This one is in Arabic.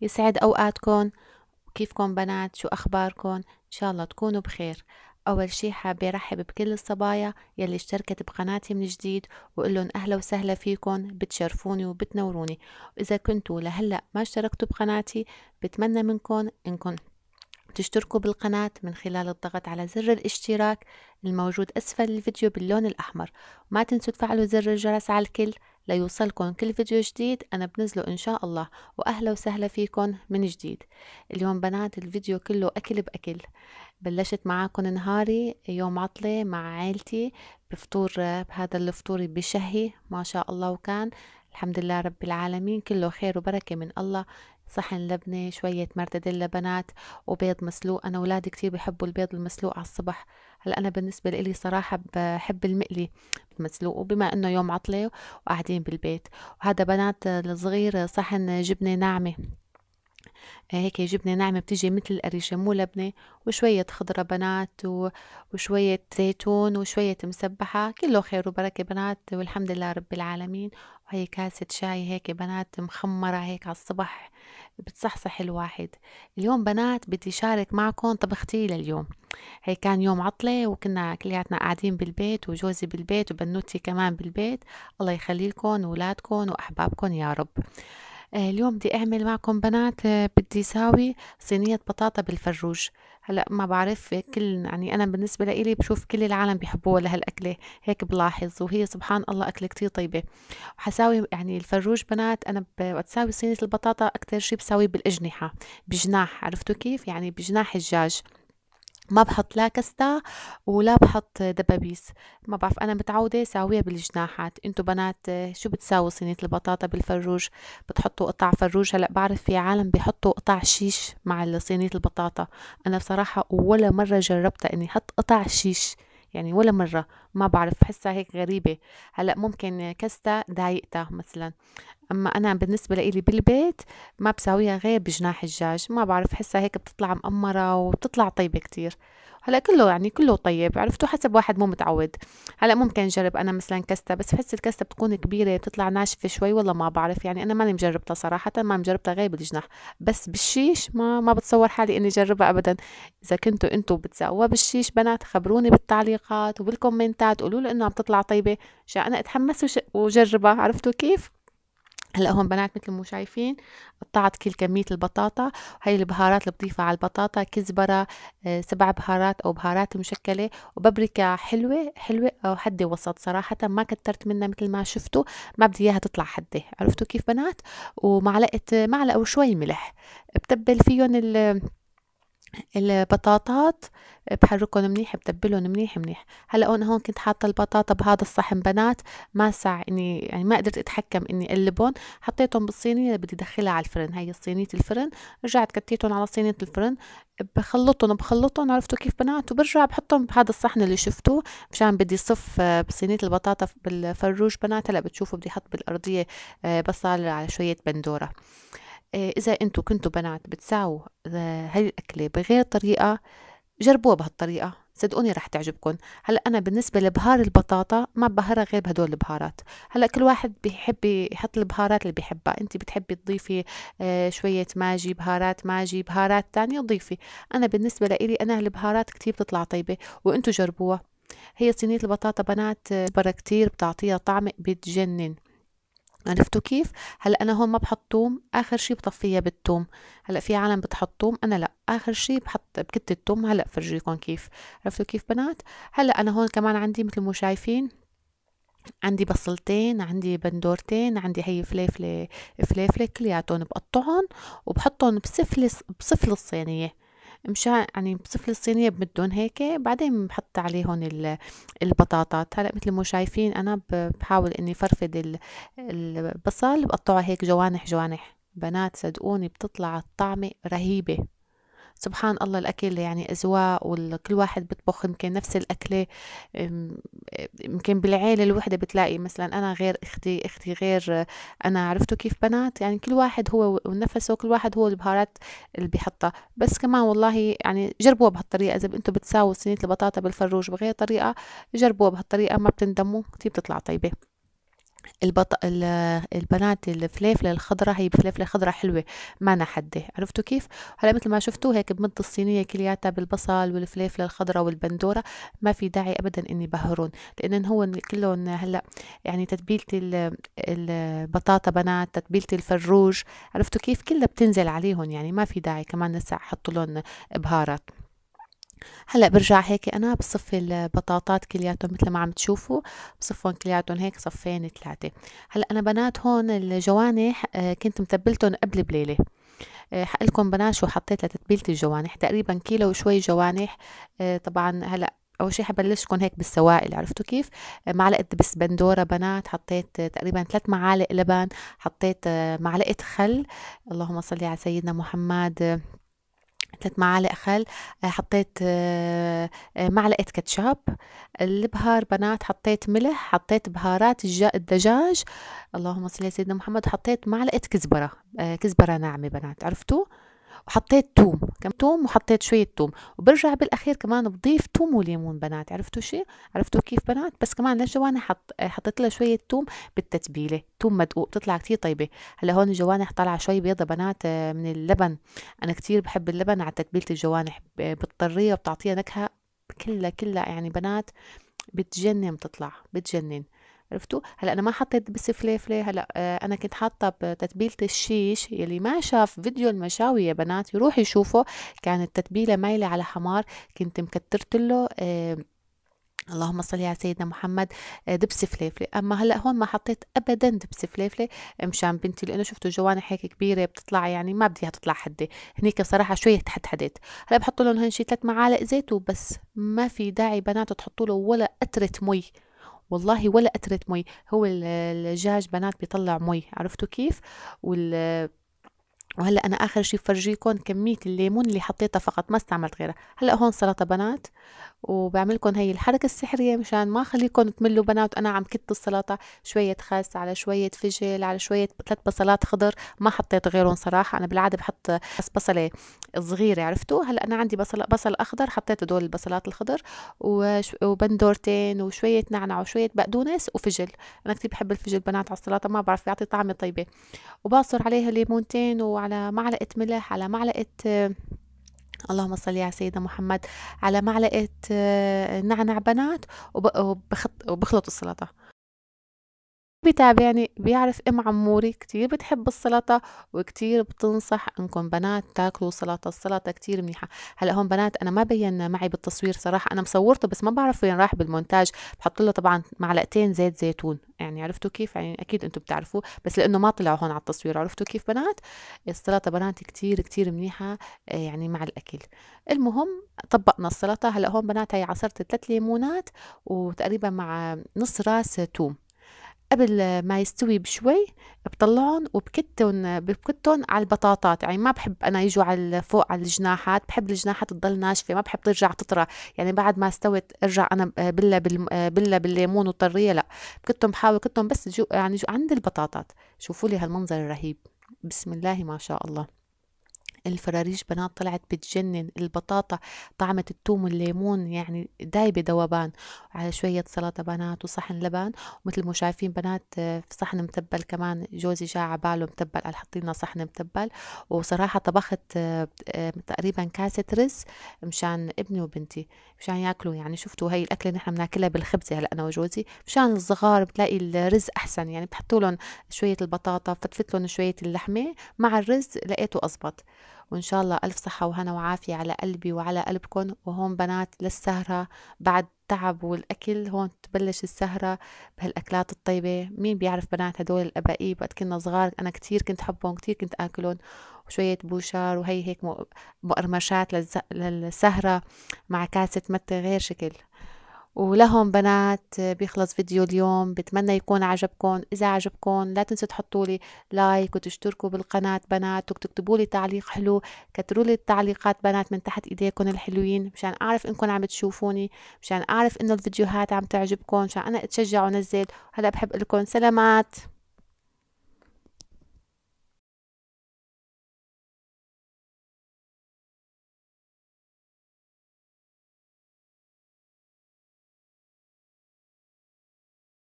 يسعد أوقاتكم كيفكم بنات شو أخباركم إن شاء الله تكونوا بخير أول شي حابة رحب بكل الصبايا يلي اشتركت بقناتي من جديد وقلن أهلا وسهلا فيكم بتشرفوني وبتنوروني وإذا كنتوا لهلأ ما اشتركتوا بقناتي بتمنى منكم إنكم تشتركوا بالقناة من خلال الضغط على زر الاشتراك الموجود أسفل الفيديو باللون الأحمر وما تنسوا تفعلوا زر الجرس على الكل ليوصلكم كل فيديو جديد أنا بنزله إن شاء الله وأهلا وسهلا فيكم من جديد اليوم بنات الفيديو كله أكل بأكل بلشت معاكم نهاري يوم عطلة مع عائلتي بفطور بهذا الفطور بشهي ما شاء الله وكان الحمد لله رب العالمين كله خير وبركة من الله صحن لبنة شوية مرتديلا بنات وبيض مسلوق أنا أولادي كتير بحبوا البيض المسلوق على الصبح هلا أنا بالنسبة لي صراحة بحب المقلي مسلوق وبما إنه يوم عطلة وقاعدين بالبيت وهذا بنات الصغير صحن جبنة ناعمة هيك جبنة ناعمة بتيجي مثل القريشة مو لبنة وشوية خضرة بنات وشوية زيتون وشوية مسبحة كله خير وبركة بنات والحمد لله رب العالمين وهي كاسة شاي هيك بنات مخمرة هيك على الصبح بتصحصح الواحد اليوم بنات بدي شارك معكم طبختي لليوم هي كان يوم عطلة وكنا كلياتنا قاعدين بالبيت وجوزي بالبيت وبنوتي كمان بالبيت الله يخليلكم ولادكم وأحبابكم يا رب آه، اليوم بدي اعمل معكم بنات آه، بدي ساوي صينية بطاطا بالفروج هلا ما بعرف كل يعني انا بالنسبة لإلي بشوف كل العالم بيحبوها لهالأكلة هيك بلاحظ وهي سبحان الله أكلة كتير طيبة وحساوي يعني الفروج بنات انا وقت ساوي صينية البطاطا أكتر شي بساوي بالأجنحة بجناح عرفتوا كيف يعني بجناح الجاج ما بحط لا كستا ولا بحط دبابيس ما بعرف انا متعودة ساويها بالجناحات انتو بنات شو بتساوي صينية البطاطا بالفروج بتحطوا قطع فروج هلا بعرف في عالم بيحطوا قطع شيش مع صينية البطاطا انا بصراحة ولا مرة جربتها اني احط قطع شيش يعني ولا مرة ما بعرف بحسها هيك غريبة هلا ممكن كستا دايقتا مثلا اما انا بالنسبة لإلي بالبيت ما بساويها غير بجناح الدجاج ما بعرف بحسها هيك بتطلع مقمرة وبتطلع طيبة كتير هلا كله يعني كله طيب عرفتوا حسب واحد مو متعود هلا ممكن نجرب انا مثلا كستة بس بحس الكستة بتكون كبيرة بتطلع ناشفة شوي والله ما بعرف يعني انا ماني مجربتها صراحة ما مجربتها غير بالجناح بس بالشيش ما ما بتصور حالي اني اجربها ابدا اذا كنتوا انتوا بتساووها بالشيش بنات خبروني بالتعليقات وبالكومنتات قولوا لي انه عم تطلع طيبة عشان انا اتحمس وجربها عرفتوا كيف هلا هون بنات مثل ما شايفين قطعت كل كمية البطاطا هاي البهارات اللي بضيفها على البطاطا كزبرة آه، سبع بهارات أو بهارات مشكلة وبابريكا حلوة حلوة أو حدة وسط صراحة ما كترت منها مثل ما شفتوا ما بدي إياها تطلع حدة عرفتوا كيف بنات ومعلقة معلقة وشوي ملح بتبل فيهم البطاطات بحركهم منيح بتبلهم منيح منيح هلا انا هون كنت حاطه البطاطا بهذا الصحن بنات ما سع اني يعني ما قدرت اتحكم اني اقلبهم حطيتهم بالصينيه اللي بدي ادخلها على الفرن هي صينيه الفرن رجعت كتيتهم على صينيه الفرن بخلطهم بخلطهم عرفتوا كيف بنات وبرجع بحطهم بهذا الصحن اللي شفتوه مشان بدي صف آه، بصينيه البطاطا بالفروج بنات هلا بتشوفوا بدي احط بالارضيه آه، بصل على شويه بندوره إذا أنتوا كنتوا بنات بتساووا هاي آه، الأكلة بغير طريقة جربوها بهالطريقة صدقوني رح تعجبكم هلا انا بالنسبه لبهار البطاطا ما ببهرها غير بهدول البهارات هلا كل واحد بيحب يحط البهارات اللي بيحبها انت بتحبي تضيفي آه، شويه ماجي بهارات ماجي بهارات تانية ضيفي انا بالنسبه لإلي انا البهارات كتير بتطلع طيبه وانتو جربوها هي صينية البطاطا بنات آه، برا كتير بتعطيها طعم بتجنن عرفتوا كيف؟ هلا انا هون ما بحط توم، اخر شي بطفيها بالتوم، هلا في عالم بتحط توم، انا لا، اخر شي بحط بكت التوم، هلا بفرجيكم كيف، عرفتوا كيف بنات؟ هلا انا هون كمان عندي مثل ما شايفين عندي بصلتين عندي بندورتين عندي هي فليفله فليفله كلياتهم بقطعهم وبحطهم بسفل بسفل الصينيه مشان يعني بصف الصينيه بمدهم هيك بعدين بحط عليهم البطاطات هلا مثل ما شايفين انا بحاول اني فرفد البصل بقطعه هيك جوانح جوانح بنات صدقوني بتطلع الطعمه رهيبه سبحان الله الأكل يعني أزواق وكل واحد بيطبخ يمكن نفس الأكلة يمكن بالعيلة الوحدة بتلاقي مثلا أنا غير أختي أختي غير أنا عرفتوا كيف بنات يعني كل واحد هو ونفسه كل واحد هو البهارات اللي بيحطها بس كمان والله يعني جربوها بهالطريقة إذا أنتم بتساووا صينية البطاطا بالفروج بغير طريقة جربوها بهالطريقة ما بتندموا كتير بتطلع طيبة البط... البنات الفلافله الخضراء هي بفلافله خضراء حلوه ما حده عرفتوا كيف هلا مثل ما شفتوا هيك بمد الصينيه كلياتها بالبصل والفلافله الخضراء والبندوره ما في داعي ابدا اني بهرون لان هو كلهم هلا يعني تتبيله البطاطا بنات تتبيله الفروج عرفتوا كيف كلها بتنزل عليهم يعني ما في داعي كمان لسه احط لهم بهارات هلا برجع هيك انا بصفي البطاطات كلياتهم مثل ما عم تشوفوا بصفهم كلياتهم هيك صفين ثلاثه هلا انا بنات هون الجوانح آه، كنت متبلتهم قبل بليله آه، حقلكم بنات شو حطيت لتتبيله الجوانح تقريبا كيلو وشوي جوانح آه، طبعا هلا اول شيء حبلشكم هيك بالسوائل عرفتوا كيف معلقه دبس بندوره بنات حطيت تقريبا ثلاث معالق لبن حطيت معلقه خل اللهم صل على سيدنا محمد ثلاث معالق خل آه، حطيت آه، آه، معلقة كاتشاب البهار بنات حطيت ملح حطيت بهارات الدجاج اللهم صل على سيدنا محمد حطيت معلقة كزبرة كزبرة ناعمة بنات عرفتوا وحطيت توم كم توم وحطيت شوية توم وبرجع بالأخير كمان بضيف توم وليمون بنات عرفتوا شي عرفتوا كيف بنات بس كمان للجوانة حط حطيت لها شوية توم بالتتبيلة توم مدقوق بتطلع كتير طيبة هلا هون الجوانح طالعة شوي بيضة بنات آه، من اللبن أنا كتير بحب اللبن على تتبيلة الجوانح بتطرية وبتعطيها نكهة كلها كلها يعني بنات بتجنن بتطلع بتجنن عرفتوا هلا انا ما حطيت بس فليفله هلا آه، انا كنت حاطه بتتبيله الشيش يلي ما شاف فيديو المشاوي يا بنات يروح يشوفه كانت التتبيله مايله على حمار كنت مكترت له اللهم صل على سيدنا محمد آه، دبس فليفله اما هلا هون ما حطيت ابدا دبس فليفله مشان بنتي لانه شفتوا جوانح هيك كبيره بتطلع يعني ما بديها تطلع حده هنيك صراحه شويه تحدحدت هلا بحط لهم هن شي ثلاث معالق زيت وبس ما في داعي بنات تحطوا له ولا قطره مي والله ولا قطرة مي هو الجاج بنات بيطلع مي عرفتوا كيف وال وهلا انا اخر شيء بفرجيكم كميه الليمون اللي حطيتها فقط ما استعملت غيرها هلا هون سلطه بنات وبعملكم هي الحركة السحرية مشان ما خليكم تملوا بنات أنا عم كت السلطة شوية خس على شوية فجل على شوية ثلاث بصلات خضر ما حطيت غيرهم صراحة أنا بالعادة بحط بس بصلة صغيرة عرفتوا هلا أنا عندي بصل بصل أخضر حطيت دول البصلات الخضر وبندورتين وشوية نعنع وشوية بقدونس وفجل أنا كتير بحب الفجل بنات على السلطة ما بعرف يعطي طعمة طيبة وبعصر عليها ليمونتين وعلى معلقة ملح على معلقة اللهم صل على سيدنا محمد على معلقه آه، نعنع بنات وبخلط السلطه بيتابعني يعني بيعرف ام عموري كتير بتحب السلطه وكتير بتنصح انكم بنات تاكلوا سلطه السلطه كتير منيحه هلا هون بنات انا ما بين معي بالتصوير صراحه انا مصورته بس ما بعرف وين راح بالمونتاج بحط له طبعا معلقتين زيت زيتون يعني عرفتوا كيف يعني اكيد انتم بتعرفوه بس لانه ما طلعوا هون على التصوير عرفتوا كيف بنات السلطه بنات كتير كتير منيحه آه، يعني مع الاكل المهم طبقنا السلطه هلا هون بنات هي عصرت ثلاث ليمونات وتقريبا مع نص راس توم قبل ما يستوي بشوي بطلعهم وبكتهم بكتهم على البطاطات يعني ما بحب انا يجوا على فوق على الجناحات بحب الجناحات تضل ناشفه ما بحب ترجع تطرى يعني بعد ما استوت ارجع انا بلا بلا بالليمون والطريه لا بكتهم بحاول كتهم بس جو يعني جو عند البطاطات شوفوا لي هالمنظر الرهيب بسم الله ما شاء الله الفراريش بنات طلعت بتجنن البطاطا طعمة التوم والليمون يعني دايبة دوبان على شوية سلطة بنات وصحن لبن ومثل ما شايفين بنات آه، في صحن متبل كمان جوزي جاء على باله متبل قال حطينا صحن متبل وصراحة طبخت آه، آه، تقريبا كاسة رز مشان ابني وبنتي مشان ياكلوا يعني شفتوا هي الأكلة نحن بناكلها بالخبزة هلا أنا وجوزي مشان الصغار بتلاقي الرز أحسن يعني بتحطوا لهم شوية البطاطا فتفت لهم شوية اللحمة مع الرز لقيته أزبط وإن شاء الله ألف صحة وهنا وعافية على قلبي وعلى قلبكم وهون بنات للسهرة بعد التعب والأكل هون تبلش السهرة بهالأكلات الطيبة مين بيعرف بنات هدول الأبائي وقت كنا صغار أنا كتير كنت حبهم كتير كنت آكلهم وشوية بوشار وهي هيك مقرمشات للسهرة مع كاسة متة غير شكل ولهم بنات بيخلص فيديو اليوم بتمنى يكون عجبكم إذا عجبكم لا تنسوا تحطوا لي لايك وتشتركوا بالقناة بنات وتكتبوا لي تعليق حلو كتروا لي التعليقات بنات من تحت إيديكم الحلوين مشان أعرف إنكم عم تشوفوني مشان أعرف إنه الفيديوهات عم تعجبكم مشان أنا أتشجع ونزل هلا بحب لكم سلامات